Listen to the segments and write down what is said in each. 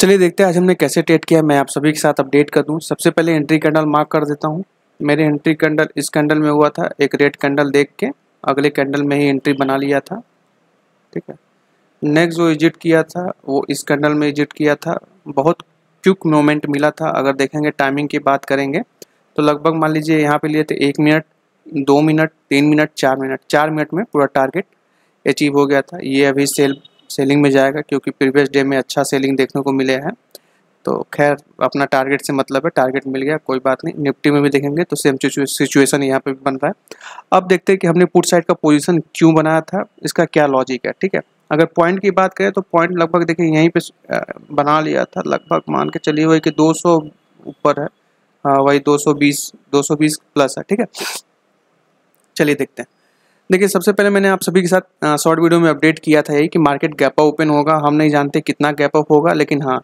चलिए देखते हैं आज हमने कैसे टेट किया मैं आप सभी के साथ अपडेट कर दूं सबसे पहले एंट्री कैंडल मार्क कर देता हूं मेरे एंट्री कैंडल इस कैंडल में हुआ था एक रेड कैंडल देख के अगले कैंडल में ही एंट्री बना लिया था ठीक है नेक्स्ट जो एजिट किया था वो इस कैंडल में एजिट किया था बहुत क्यूक मोमेंट मिला था अगर देखेंगे टाइमिंग की बात करेंगे तो लगभग मान लीजिए यहाँ पे लिए थे एक मिनट दो मिनट तीन मिनट चार मिनट चार मिनट में पूरा टारगेट अचीव हो गया था ये अभी सेल सेलिंग में जाएगा क्योंकि प्रीवियस डे में अच्छा सेलिंग देखने को मिले हैं तो खैर अपना टारगेट से मतलब है टारगेट मिल गया कोई बात नहीं निफ्टी में भी देखेंगे तो सेम सिचुएसन यहाँ पे भी बन रहा है अब देखते हैं कि हमने पुट साइड का पोजीशन क्यों बनाया था इसका क्या लॉजिक है ठीक है अगर पॉइंट की बात करें तो पॉइंट लगभग देखें यहीं पे बना लिया था लगभग मान के चलिए वही कि दो ऊपर है हाँ वही दो सौ प्लस है ठीक है चलिए देखते हैं देखिए सबसे पहले मैंने आप सभी के साथ शॉर्ट वीडियो में अपडेट किया था यही कि मार्केट गैप अप ओपन होगा हम नहीं जानते कितना गैप अप होगा लेकिन हाँ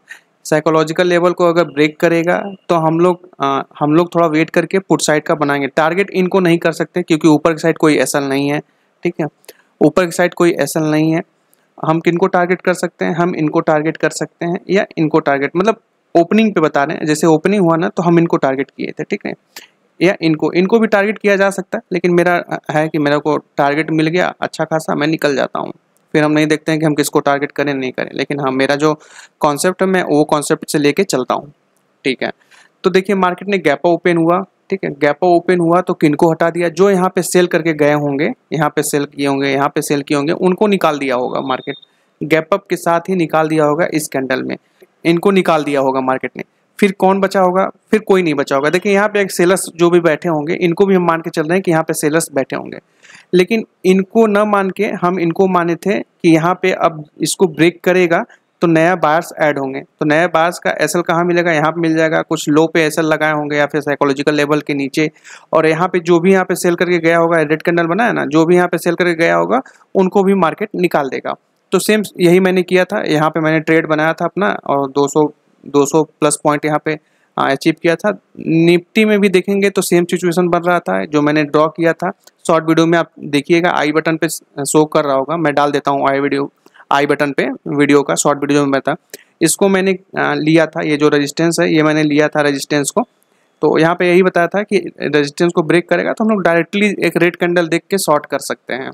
साइकोलॉजिकल लेवल को अगर ब्रेक करेगा तो हम लोग आ, हम लोग थोड़ा वेट करके पुट साइड का बनाएंगे टारगेट इनको नहीं कर सकते क्योंकि ऊपर की साइड कोई एस नहीं है ठीक है ऊपर की साइड कोई एस नहीं है हम किन टारगेट कर सकते हैं हम इनको टारगेट कर सकते हैं या इनको टारगेट मतलब ओपनिंग पे बता रहे हैं जैसे ओपनिंग हुआ ना तो हम इनको टारगेट किए थे ठीक है या इनको इनको भी टारगेट किया जा सकता है लेकिन मेरा है कि मेरे को टारगेट मिल गया अच्छा खासा मैं निकल जाता हूँ फिर हम नहीं देखते हैं कि हम किसको टारगेट करें नहीं करें लेकिन हाँ मेरा जो कॉन्सेप्ट है मैं वो कॉन्सेप्ट से लेके चलता हूँ ठीक है तो देखिए मार्केट ने गैप ओपन हुआ ठीक है गैप ओपन हुआ तो किनको हटा दिया जो यहाँ पे सेल करके गए होंगे यहाँ पे सेल किए होंगे यहाँ पे सेल किए होंगे उनको निकाल दिया होगा मार्केट गैप अप के साथ ही निकाल दिया होगा इस कैंडल में इनको निकाल दिया होगा मार्केट ने फिर कौन बचा होगा फिर कोई नहीं बचा होगा देखिए यहाँ पे एक सेलर्स जो भी बैठे होंगे इनको भी हम मान के चल रहे हैं कि यहाँ पे सेलर्स बैठे होंगे लेकिन इनको न मान के हम इनको माने थे कि यहाँ पे अब इसको ब्रेक करेगा तो नया बार्स ऐड होंगे तो नया बार्स का एसएल कहाँ मिलेगा यहाँ पे मिल जाएगा कुछ लो पे एसएल लगाए होंगे या फिर साइकोलॉजिकल लेवल के नीचे और यहाँ पे जो भी यहाँ पे सेल करके गया होगा रेड कैंडल बनाया ना जो भी यहाँ पे सेल करके गया होगा उनको भी मार्केट निकाल देगा तो सेम यही मैंने किया था यहाँ पे मैंने ट्रेड बनाया था अपना और 200 200 प्लस पॉइंट यहाँ पे अचीव किया था निफ्टी में भी देखेंगे तो सेम सिचुएशन बन रहा था जो मैंने ड्रॉ किया था शॉर्ट वीडियो में आप देखिएगा आई बटन पे शो कर रहा होगा मैं डाल देता हूँ आई वीडियो आई बटन पे वीडियो का शॉर्ट वीडियो में था इसको मैंने लिया था ये जो रजिस्टेंस है ये मैंने लिया था रजिस्टेंस को तो यहाँ पे यही बताया था कि रजिस्टेंस को ब्रेक करेगा तो हम लोग डायरेक्टली एक रेड कैंडल देख के शॉर्ट कर सकते हैं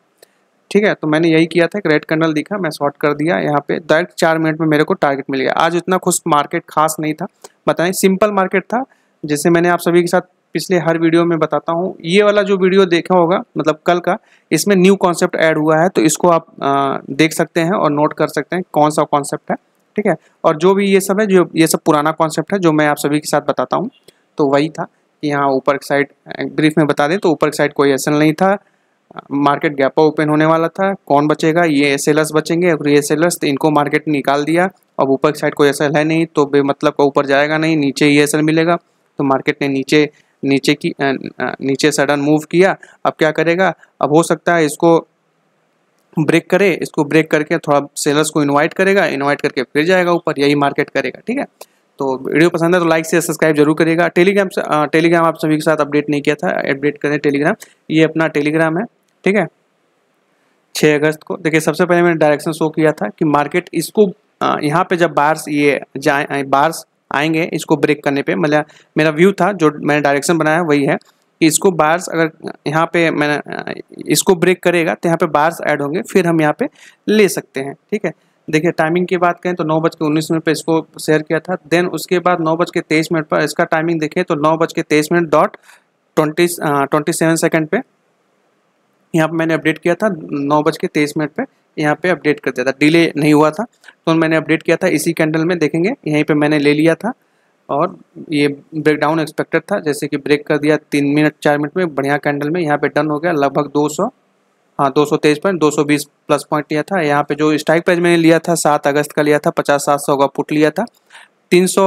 ठीक है तो मैंने यही किया था एक रेड कैंडल दिखा मैं शॉर्ट कर दिया यहाँ पे डायरेक्ट चार मिनट में मेरे को टारगेट मिल गया आज इतना खुश मार्केट खास नहीं था बताएं सिंपल मार्केट था जैसे मैंने आप सभी के साथ पिछले हर वीडियो में बताता हूँ ये वाला जो वीडियो देखा होगा मतलब कल का इसमें न्यू कॉन्सेप्ट ऐड हुआ है तो इसको आप आ, देख सकते हैं और नोट कर सकते हैं कौन सा कॉन्सेप्ट है ठीक है और जो भी ये सब है जो ये सब पुराना कॉन्सेप्ट है जो मैं आप सभी के साथ बताता हूँ तो वही था कि यहाँ ऊपर की साइड ब्रीफ में बता दें तो ऊपर की साइड कोई असल नहीं था मार्केट गैपा ओपन होने वाला था कौन बचेगा ये एस बचेंगे और ये एस तो इनको मार्केट निकाल दिया अब ऊपर की साइड कोई एस है नहीं तो मतलब का ऊपर जाएगा नहीं नीचे ही एस मिलेगा तो मार्केट ने नीचे नीचे की नीचे सडन मूव किया अब क्या करेगा अब हो सकता है इसको ब्रेक करे इसको ब्रेक करके थोड़ा सेलर्स को इनवाइट करेगा इनवाइट करके फिर जाएगा ऊपर यही मार्केट करेगा ठीक है तो वीडियो पसंद है तो लाइक से सब्सक्राइब जरूर करेगा टेलीग्राम से टेलीग्राम आप सभी के साथ अपडेट नहीं किया था अपडेट करें टेलीग्राम ये अपना टेलीग्राम है ठीक है 6 अगस्त को देखिए सबसे पहले मैंने डायरेक्शन शो किया था कि मार्केट इसको यहाँ पे जब बार्स ये जाए बार्स आएंगे इसको ब्रेक करने पे मतलब मेरा व्यू था जो मैंने डायरेक्शन बनाया वही है कि इसको बार्स अगर यहाँ पे मैंने इसको ब्रेक करेगा तो यहाँ पे बार्स ऐड होंगे फिर हम यहाँ पे ले सकते हैं ठीक है देखिए टाइमिंग की बात करें तो नौ बज के उन्नीस मिनट पर इसको शेयर किया था देन उसके बाद नौ बज के तेईस मिनट पर इसका टाइमिंग देखें तो नौ बज के तेईस minute dot twenty twenty seven second पर यहाँ पर मैंने अपडेट किया था नौ बज के तेईस मिनट पर यहाँ पे अपडेट कर दिया था डिले नहीं हुआ था तो मैंने अपडेट किया था इसी कैंडल में देखेंगे यहीं पे मैंने ले लिया था और ये ब्रेकडाउन एक्सपेक्टेड था जैसे कि ब्रेक कर दिया तीन मिनट चार मिनट में बढ़िया कैंडल में यहाँ पे डन हो गया लगभग 200 हाँ दो पॉइंट दो प्लस पॉइंट लिया था यहाँ पे जो स्ट्राइक प्राइस मैंने लिया था सात अगस्त का लिया था पचास सात सौ का पुट लिया था तीन सौ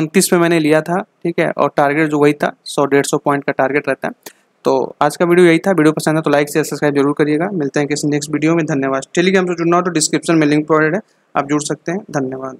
उनतीस में मैंने लिया था ठीक है और टारगेट जो वही था सौ डेढ़ सौ पॉइंट का टारगेट रहता है तो आज का वीडियो यही था वीडियो पसंद है तो लाइक शेयर सब्सक्राइब जरूर करिएगा मिलते हैं किसी नेक्स्ट वीडियो में धन्यवाद टेलीग्राम से जुड़ना हो तो डिस्क्रिप्शन में लिंक प्रोवाइड है आप जुड़ सकते हैं धन्यवाद